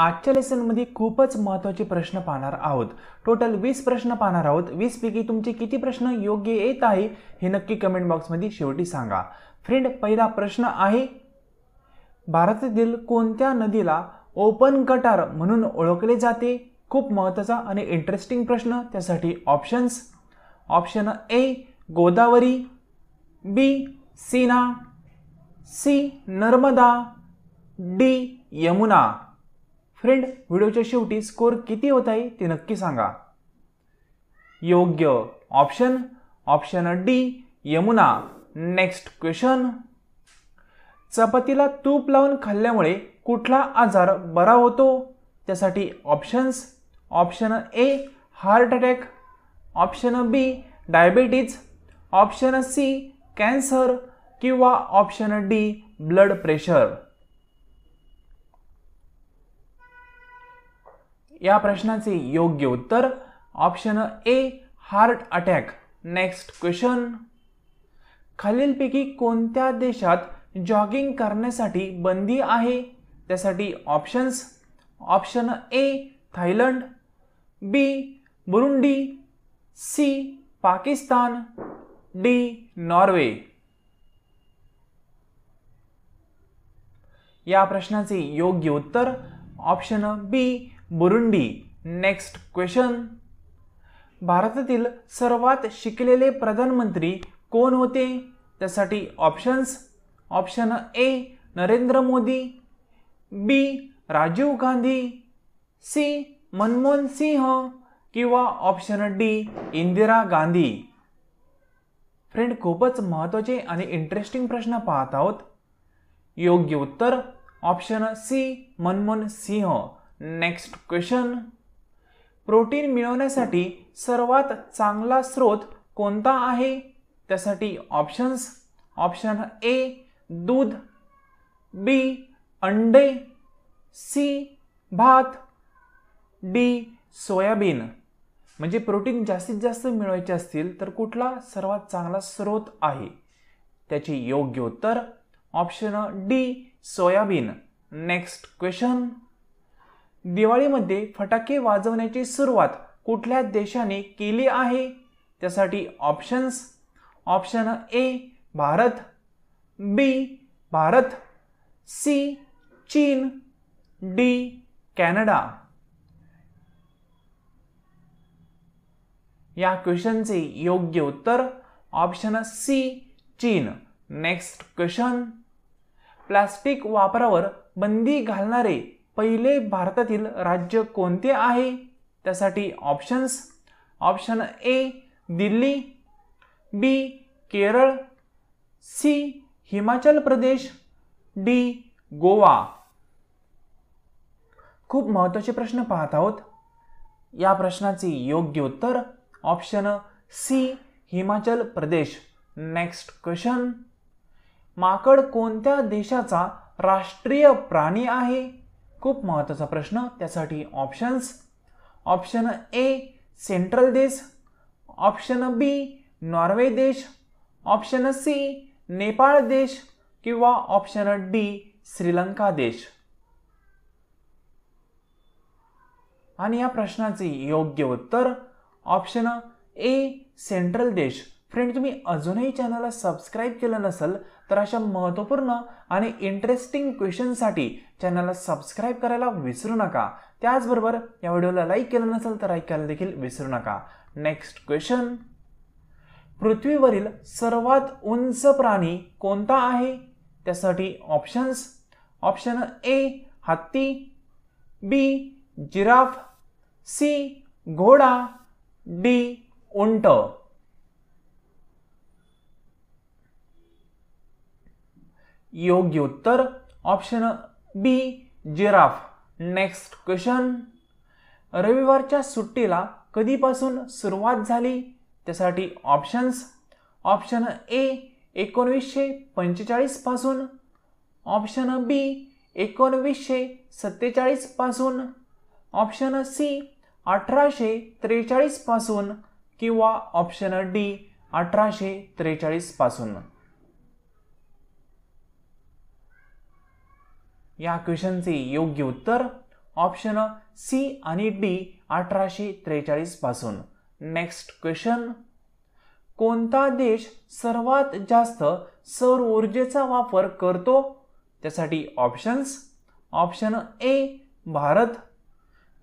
आजच्या लेसनमध्ये खूपच महत्त्वाचे प्रश्न पाहणार आहोत टोटल वीस प्रश्न पाहणार आहोत वीसपैकी तुमचे किती प्रश्न योग्य येत आहे हे नक्की कमेंट बॉक्समध्ये शेवटी सांगा फ्रेंड पहिला प्रश्न आहे भारतातील कोणत्या नदीला ओपन कटार म्हणून ओळखले जाते खूप महत्त्वाचा आणि इंटरेस्टिंग प्रश्न त्यासाठी options option A Godavari B Sina C Narmada D Yamuna friend व्हिडिओच्या शेवटी स्कोर किती होत आहे ते नक्की सांगा योग्य option option D Yamuna next question चपातीला तूप लावून खाल्ल्यामुळे कुठला आजार बरा होतो त्यासाठी options option A heart attack option B diabetes option C cancer किंवा ऑप्शन डी ब्लड प्रेशर या प्रश्नाचे योग्य उत्तर option A heart attack next question खालीलपैकी कोणत्या देशात जॉगिंग करण्यासाठी बंदी आहे त्यासाठी options option A Thailand B Burundi C Pakistan D Norway या प्रश्नाचे योग्य उत्तर option B Burundi next question भारतातील सर्वात शिकलेले प्रधानमंत्री कोण होते त्यासाठी options option A Narendra Modi B Rajiv Gandhi C Manmohan Singh हो, किंवा option D Indira Gandhi friend खूपच महत्त्वाचे आणि इंटरेस्टिंग प्रश्न पाहत आहोत योग्य उत्तर option C Manmohan Singh next question protein मिळवण्यासाठी सर्वात चांगला स्रोत कोणता आहे त्यासाठी ऑप्शन्स ऑप्शन ए दूध बी अंडे सी भात डी सोयाबीन म्हणजे प्रोटीन जास्तीत जास्त मिळवायचे असतील तर कुठला सर्वात चांगला स्रोत आहे त्याचे योग्य उत्तर option D soybean next question दिवाळीमध्ये फटाके वाजवण्याची सुरुवात कुठल्या देशाने केली आहे त्यासाठी options option A Bharat B Bharat C चीन डी कॅनडा या क्वेश्चनचे योग्य उत्तर ऑप्शन सी चीन नेक्स्ट क्वेश्चन प्लास्टिक वापरावर बंदी घालणारे पहिले भारतातील राज्य कोणते आहे त्यासाठी options option A Delhi B Kerala C Himachal Pradesh D Goa खूप महत्त्वाचे प्रश्न पाहत आहोत या प्रश्नाचे योग्य उत्तर ऑप्शन सी हिमाचल प्रदेश नेक्स्ट क्वेश्चन माकड कोणत्या देशाचा राष्ट्रीय प्राणी आहे खूप महत्त्वाचा प्रश्न त्यासाठी ऑप्शन्स ऑप्शन ए सेंट्रल देश ऑप्शन बी नॉर्वे देश ऑप्शन सी नेपाळ देश किंवा ऑप्शन डी श्रीलंका देश आणि या प्रश्नाचे योग्य उत्तर ऑप्शन ए सेंट्रल देश फ्रेंड तुम्ही अजूनही चॅनलला सबस्क्राईब केलं नसेल तर अशा महत्त्वपूर्ण आणि इंटरेस्टिंग क्वेश्चनसाठी चॅनलला सबस्क्राईब करायला विसरू नका त्याचबरोबर या व्हिडिओला लाईक केलं नसेल तर करायला देखील विसरू नका नेक्स्ट क्वेश्चन पृथ्वीवरील सर्वात उंच प्राणी कोणता आहे त्यासाठी ऑप्शन्स ऑप्शन ए हत्ती बी जिराफ सी घोडा डी उंट योग्य उत्तर option B giraffe next question रविवारच्या सुट्टीला कधीपासून सुरुवात झाली त्यासाठी ऑप्शन्स ऑप्शन ए एकोणवीसशे पंचेचाळीसपासून ऑप्शन बी एकोणवीसशे सत्तेचाळीसपासून ऑप्शन सी अठराशे त्रेचाळीसपासून किंवा ऑप्शन डी अठराशे त्रेचाळीसपासून या क्वेश्चनचे योग्य उत्तर ऑप्शन सी आणि डी अठराशे त्रेचाळीस पासून नेक्स्ट क्वेश्चन कोणता देश सर्वात जास्त सौर ऊर्जेचा वापर करतो त्यासाठी options option A Bharat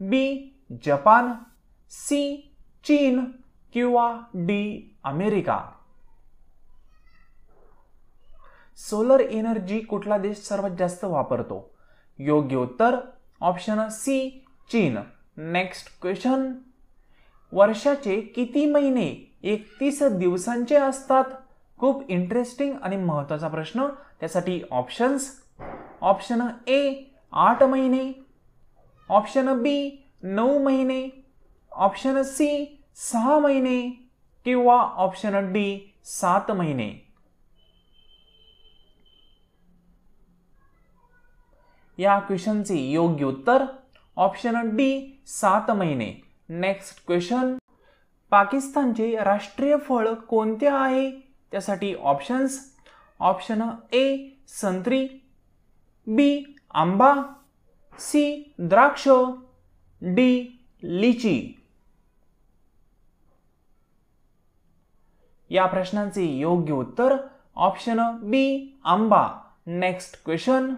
B Japan C चीन किंवा डी अमेरिका सोलर एनर्जी कुठला देश सर्वात जास्त वापरतो योग्य उत्तर ऑप्शन सी चीन नेक्स्ट क्वेश्चन वर्षाचे किती महिने एकतीस दिवसांचे असतात खूप इंटरेस्टिंग आणि महत्त्वाचा प्रश्न त्यासाठी ऑप्शन्स ऑप्शन ए आठ महिने ऑप्शन बी नऊ महिने ऑप्शन सी सहा महिने किंवा ऑप्शन डी सात महिने या क्वेश्चनचे योग्य उत्तर ऑप्शन डी सात महिने नेक्स्ट क्वेश्चन पाकिस्तानचे राष्ट्रीय फळ कोणते आहे त्यासाठी ऑप्शन्स ऑप्शन ए संत्री बी आंबा सी द्राक्ष डी लिची या प्रश्नांचे योग्य उत्तर ऑप्शन बी आंबा नेक्स्ट क्वेश्चन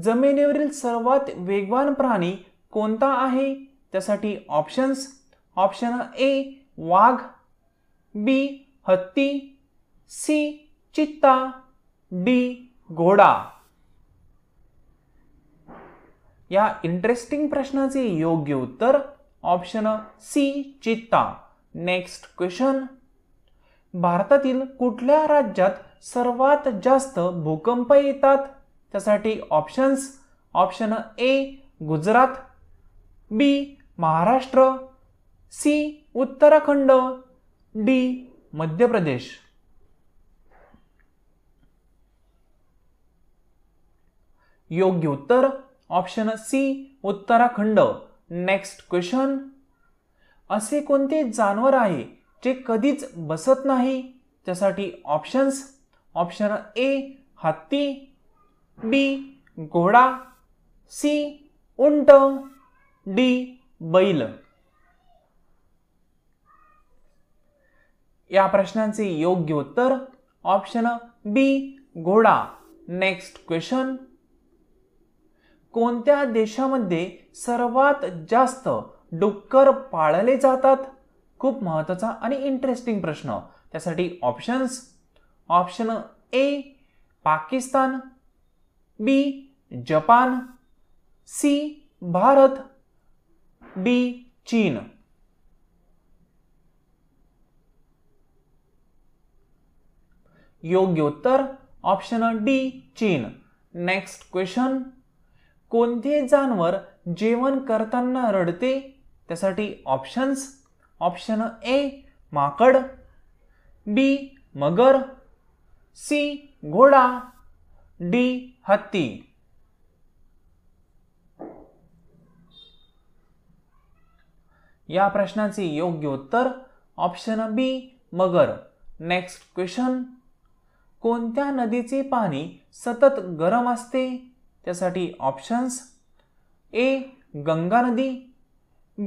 जमिनीवरील सर्वात वेगवान प्राणी कोणता आहे त्यासाठी ऑप्शन्स ऑप्शन ए वाघ बी हत्ती सी चित्ता डी घोडा या इंटरेस्टिंग प्रश्नाचे योग्य उत्तर ऑप्शन सी चित्ता नेक्स्ट क्वेश्चन भारतातील कुठल्या राज्यात सर्वात जास्त भूकंप येतात त्यासाठी options option A Gujarat B Maharashtra C Uttarakhand D Madhya Pradesh योग्य उत्तर option C Uttarakhand next question असे कोणते जानवर आहे जे कधीच बसत नाही त्यासाठी ऑप्शन्स ऑप्शन ए हत्ती बी घोडा सी उंट डी बैल या प्रश्नांचे योग्य उत्तर ऑप्शन बी घोडा नेक्स्ट क्वेश्चन कोणत्या देशामध्ये सर्वात जास्त डुक्कर पाळले जातात खूप महत्वाचा आणि इंटरेस्टिंग प्रश्न त्यासाठी options option A Pakistan B Japan C Bharat D चीन योग्य उत्तर ऑप्शन डी चीन नेक्स्ट क्वेश्चन कोणते जानवर जेवण करताना रडते त्यासाठी ऑप्शन्स ऑप्शन ए माकड बी मगर सी घोडा डी हत्ती या प्रश्नाचे योग्य उत्तर ऑप्शन बी मगर नेक्स्ट क्वेश्चन कोणत्या नदीचे पाणी सतत गरम असते त्यासाठी ऑप्शन्स ए गंगा नदी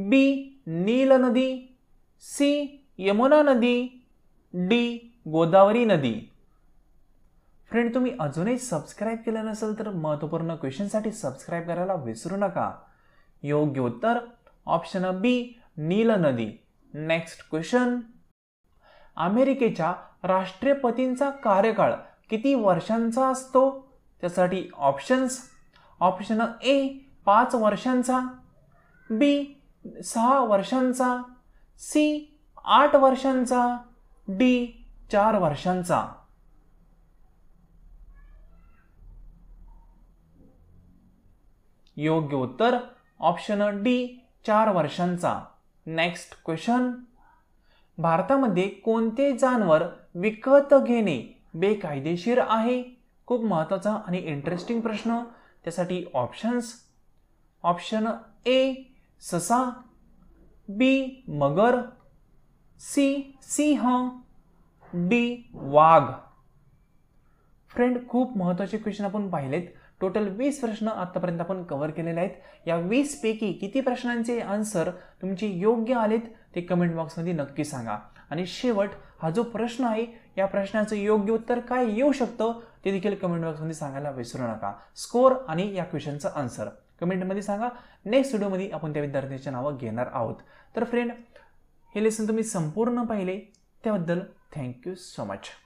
बी नील नदी सी यमुना नदी डी गोदावरी नदी फ्रेंड तुम्ही अजूनही सबस्क्राईब केलं नसेल तर महत्त्वपूर्ण क्वेश्चनसाठी सबस्क्राईब करायला विसरू नका योग्य उत्तर ऑप्शन बी नील नदी नेक्स्ट क्वेश्चन अमेरिकेच्या राष्ट्रपतींचा कार्यकाळ किती वर्षांचा असतो त्यासाठी ऑप्शन्स ऑप्शन ए पाच वर्षांचा बी सहा वर्षांचा सी आठ वर्षांचा डी चार वर्षांचा योग्य उत्तर ऑप्शन डी चार वर्षांचा नेक्स्ट क्वेश्चन भारतामध्ये कोणते जानवर विकत घेणे बेकायदेशीर आहे खूप महत्त्वाचा आणि इंटरेस्टिंग प्रश्न त्यासाठी ऑप्शन्स ऑप्शन ए ससा बी मगर सी सिंह डी वाघ फ्रेंड खूप महत्त्वाचे क्वेश्चन आपण पाहिलेत टोटल वीस प्रश्न आत्तापर्यंत आपण कव्हर केलेले आहेत या वीसपैकी किती प्रश्नांचे आन्सर तुमचे योग्य आलेत ते कमेंट बॉक्समध्ये नक्की सांगा आणि शेवट हा जो प्रश्न आहे या प्रश्नाचं योग्य उत्तर काय येऊ शकतं ते देखील कमेंट बॉक्समध्ये सांगायला विसरू नका स्कोर आणि या क्वेश्चनचा आन्सर कमेंटमध्ये सांगा नेक्स्ट व्हिडिओमध्ये आपण त्या विद्यार्थ्यांचे नावं घेणार आहोत तर फ्रेंड हे लेसन तुम्ही संपूर्ण पाहिले त्याबद्दल थँक्यू सो मच